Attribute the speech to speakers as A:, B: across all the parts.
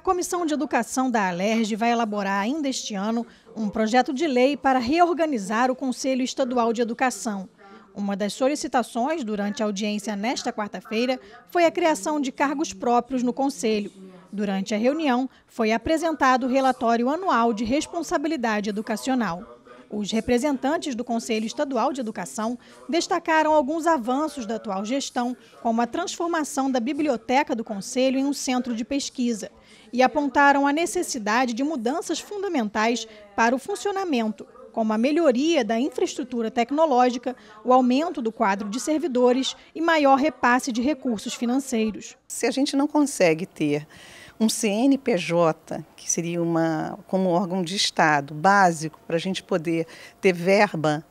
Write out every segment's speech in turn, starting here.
A: A Comissão de Educação da Alerj vai elaborar ainda este ano um projeto de lei para reorganizar o Conselho Estadual de Educação. Uma das solicitações durante a audiência nesta quarta-feira foi a criação de cargos próprios no Conselho. Durante a reunião, foi apresentado o relatório anual de responsabilidade educacional. Os representantes do Conselho Estadual de Educação destacaram alguns avanços da atual gestão, como a transformação da biblioteca do Conselho em um centro de pesquisa, e apontaram a necessidade de mudanças fundamentais para o funcionamento, como a melhoria da infraestrutura tecnológica, o aumento do quadro de servidores e maior
B: repasse de recursos financeiros. Se a gente não consegue ter um CNPJ, que seria uma, como órgão de Estado básico para a gente poder ter verba.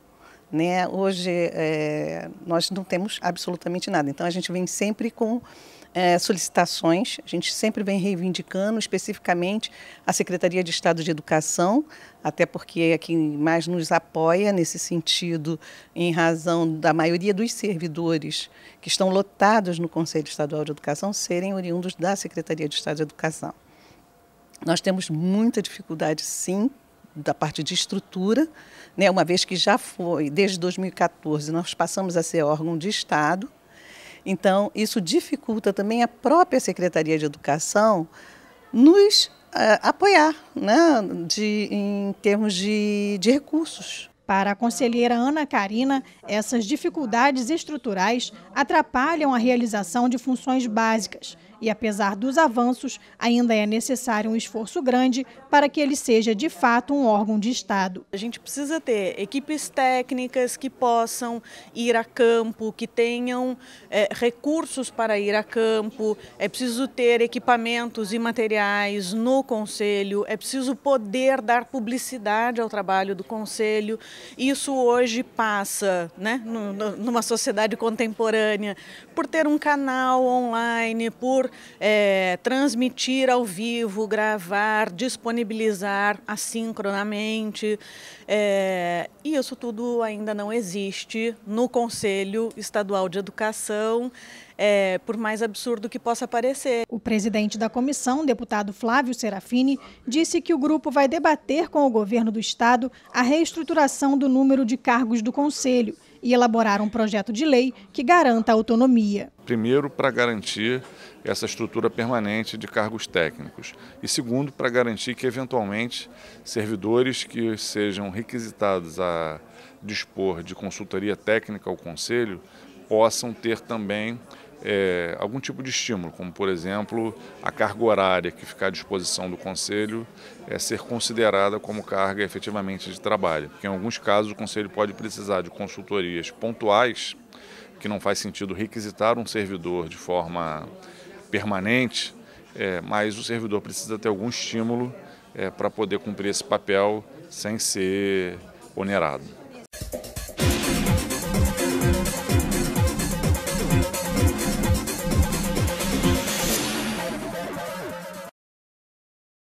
B: Né? Hoje é, nós não temos absolutamente nada, então a gente vem sempre com é, solicitações. A gente sempre vem reivindicando, especificamente a Secretaria de Estado de Educação, até porque é quem mais nos apoia nesse sentido, em razão da maioria dos servidores que estão lotados no Conselho Estadual de Educação serem oriundos da Secretaria de Estado de Educação. Nós temos muita dificuldade, sim, da parte de estrutura, né, uma vez que já foi, desde 2014, nós passamos a ser órgão de Estado, então, isso dificulta também a própria Secretaria de Educação nos uh, apoiar né, de, em termos de, de recursos.
A: Para a conselheira Ana Karina, essas dificuldades estruturais atrapalham a realização de funções básicas e, apesar dos avanços, ainda é necessário um esforço grande para que ele seja de fato um órgão de Estado. A gente precisa
C: ter equipes técnicas que possam ir a campo, que tenham é, recursos para ir a campo, é preciso ter equipamentos e materiais no Conselho, é preciso poder dar publicidade ao trabalho do Conselho. Isso hoje passa, né, numa sociedade contemporânea, por ter um canal online, por é, transmitir ao vivo, gravar, disponibilizar assincronamente. É, e isso tudo ainda não existe no Conselho Estadual de Educação
A: é, por mais absurdo que possa parecer. O presidente da comissão, deputado Flávio Serafini, disse que o grupo vai debater com o governo do estado a reestruturação do número de cargos do conselho e elaborar um projeto de lei que garanta a autonomia.
D: Primeiro, para garantir essa estrutura permanente de cargos técnicos. E segundo, para garantir que, eventualmente, servidores que sejam requisitados a dispor de consultoria técnica ao Conselho possam ter também é, algum tipo de estímulo, como por exemplo a carga horária que ficar à disposição do Conselho é, ser considerada como carga efetivamente de trabalho. Porque em alguns casos o Conselho pode precisar de consultorias pontuais, que não faz sentido requisitar um servidor de forma permanente, é, mas o servidor precisa ter algum estímulo é, para poder cumprir esse papel sem ser onerado.